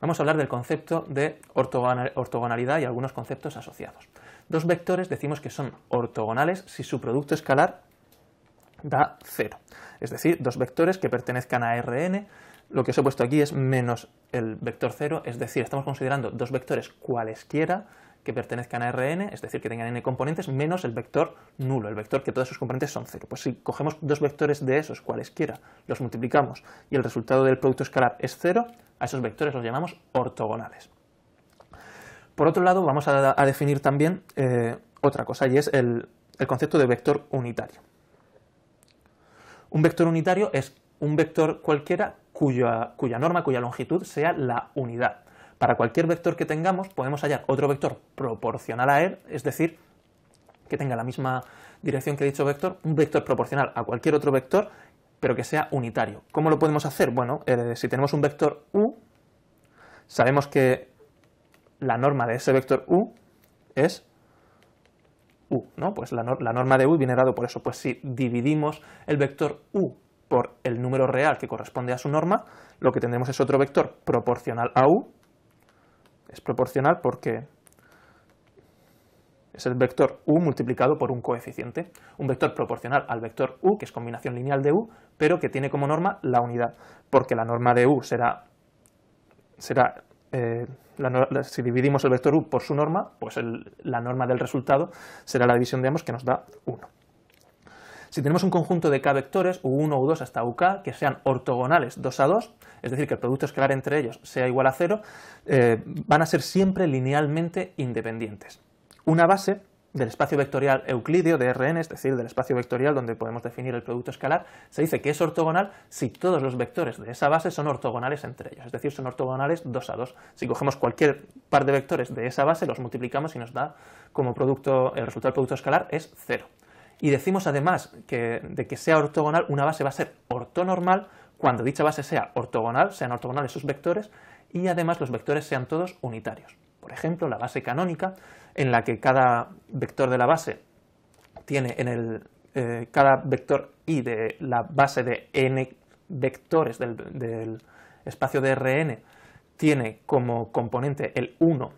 vamos a hablar del concepto de ortogonalidad y algunos conceptos asociados. Dos vectores decimos que son ortogonales si su producto escalar da 0. Es decir, dos vectores que pertenezcan a Rn, lo que os he puesto aquí es menos el vector cero, es decir, estamos considerando dos vectores cualesquiera que pertenezcan a Rn, es decir, que tengan n componentes, menos el vector nulo, el vector que todos sus componentes son cero. Pues si cogemos dos vectores de esos, cualesquiera, los multiplicamos y el resultado del producto escalar es cero, a esos vectores los llamamos ortogonales. Por otro lado, vamos a, definir también eh, otra cosa, y es el, concepto de vector unitario. Un vector unitario es un vector cualquiera cuya, norma, cuya longitud sea la unidad. Para cualquier vector que tengamos podemos hallar otro vector proporcional a él, es decir, que tenga la misma dirección que dicho vector, un vector proporcional a cualquier otro vector pero que sea unitario. ¿Cómo lo podemos hacer? Bueno, eh, si tenemos un vector u, sabemos que la norma de ese vector u es u, ¿no? Pues la, la norma de u viene dado por eso. Pues si dividimos el vector u por el número real que corresponde a su norma, lo que tendremos es otro vector proporcional a u. Es proporcional porque es el vector u multiplicado por un coeficiente, un vector proporcional al vector u, que es combinación lineal de u, pero que tiene como norma la unidad, porque la norma de u será, será eh, si dividimos el vector u por su norma, pues la norma del resultado será la división de ambos que nos da 1. Si tenemos un conjunto de k vectores, u1, u2 hasta uk, que sean ortogonales 2 a 2, es decir, que el producto escalar entre ellos sea igual a 0, eh, van a ser siempre linealmente independientes una base del espacio vectorial euclídeo de Rn, es decir, del espacio vectorial donde podemos definir el producto escalar, se dice que es ortogonal si todos los vectores de esa base son ortogonales entre ellos, es decir, son ortogonales 2 a 2. Si cogemos cualquier par de vectores de esa base, los multiplicamos y nos da como producto, el resultado del producto escalar es 0. Y decimos además que de que sea ortogonal, una base va a ser ortonormal cuando dicha base sea ortogonal, sean ortogonales sus vectores, y además los vectores sean todos unitarios. Por ejemplo, la base canónica, en la que cada vector de la base tiene en el, eh, cada vector i de la base de n vectores del, espacio de Rn tiene como componente el 1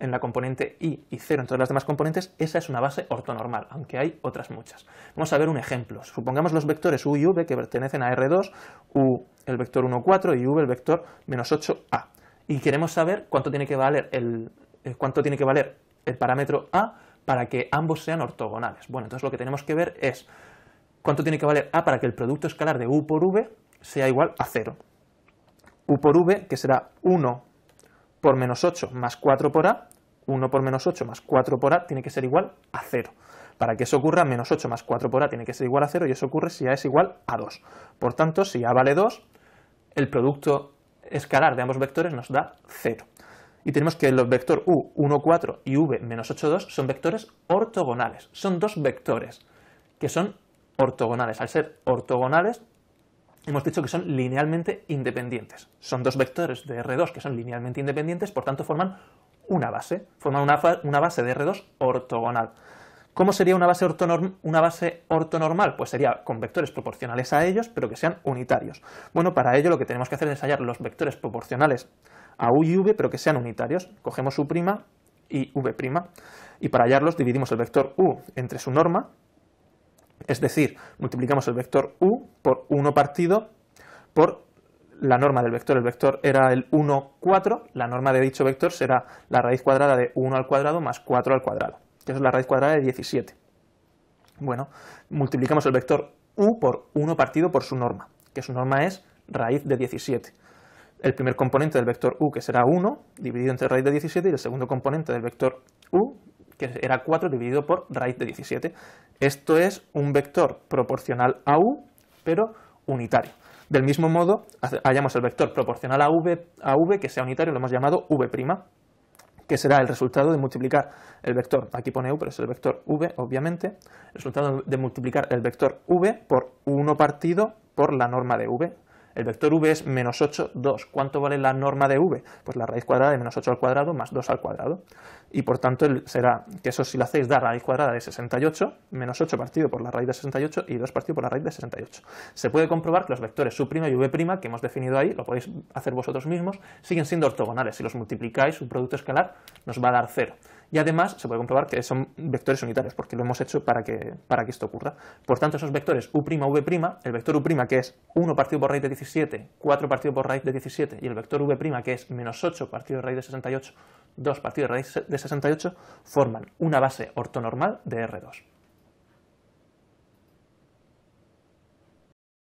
en la componente i y 0 en todas las demás componentes, esa es una base ortonormal, aunque hay otras muchas. Vamos a ver un ejemplo. Supongamos los vectores u y v que pertenecen a R2, u el vector 1, 4 y v el vector menos 8a y queremos saber cuánto tiene que valer el, eh, cuánto tiene que valer el parámetro A para que ambos sean ortogonales. Bueno, entonces lo que tenemos que ver es cuánto tiene que valer A para que el producto escalar de U por V sea igual a 0. U por V, que será 1 por menos 8 más 4 por A, 1 por menos 8 más 4 por A tiene que ser igual a 0. Para que eso ocurra, menos 8 más 4 por A tiene que ser igual a 0 y eso ocurre si A es igual a 2. Por tanto, si A vale 2, el producto escalar de ambos vectores nos da 0. Y tenemos que los vectores u, 1, 4 y v, menos 8, 2 son vectores ortogonales. Son dos vectores que son ortogonales. Al ser ortogonales, hemos dicho que son linealmente independientes. Son dos vectores de R2 que son linealmente independientes, por tanto forman una base, forman una, una base de R2 ortogonal. ¿Cómo sería una base, ortonormal? Pues sería con vectores proporcionales a ellos, pero que sean unitarios. Bueno, para ello lo que tenemos que hacer es hallar los vectores proporcionales a u y v, pero que sean unitarios. Cogemos u' y v', y para hallarlos dividimos el vector u entre su norma, es decir, multiplicamos el vector u por 1 partido por la norma del vector. El vector era el 1, 4, la norma de dicho vector será la raíz cuadrada de 1 al cuadrado más 4 al cuadrado que es la raíz cuadrada de 17. Bueno, multiplicamos el vector u por 1 partido por su norma, que su norma es raíz de 17. El primer componente del vector u, que será 1, dividido entre raíz de 17, y el segundo componente del vector u, que era 4 dividido por raíz de 17. Esto es un vector proporcional a u, pero unitario. Del mismo modo, hallamos el vector proporcional a v, a v que sea unitario, lo hemos llamado v' que será el resultado de multiplicar el vector, aquí pone u, pero es el vector v, obviamente, el resultado de multiplicar el vector v por 1 partido por la norma de v, el vector v es menos 8, 2. ¿Cuánto vale la norma de v? Pues la raíz cuadrada de menos 8 al cuadrado más 2 al cuadrado. Y por tanto será, que eso si lo hacéis, da raíz cuadrada de 68, menos 8 partido por la raíz de 68 y 2 partido por la raíz de 68. Se puede comprobar que los vectores su' y v' que hemos definido ahí, lo podéis hacer vosotros mismos, siguen siendo ortogonales. Si los multiplicáis, su producto escalar nos va a dar 0 y además se puede comprobar que son vectores unitarios, porque lo hemos hecho para que, esto ocurra. Por tanto, esos vectores U', V', el vector U' que es 1 partido por raíz de 17, 4 partido por raíz de 17, y el vector V' que es menos 8 partido por raíz de 68, 2 partido de raíz de 68, forman una base ortonormal de R2.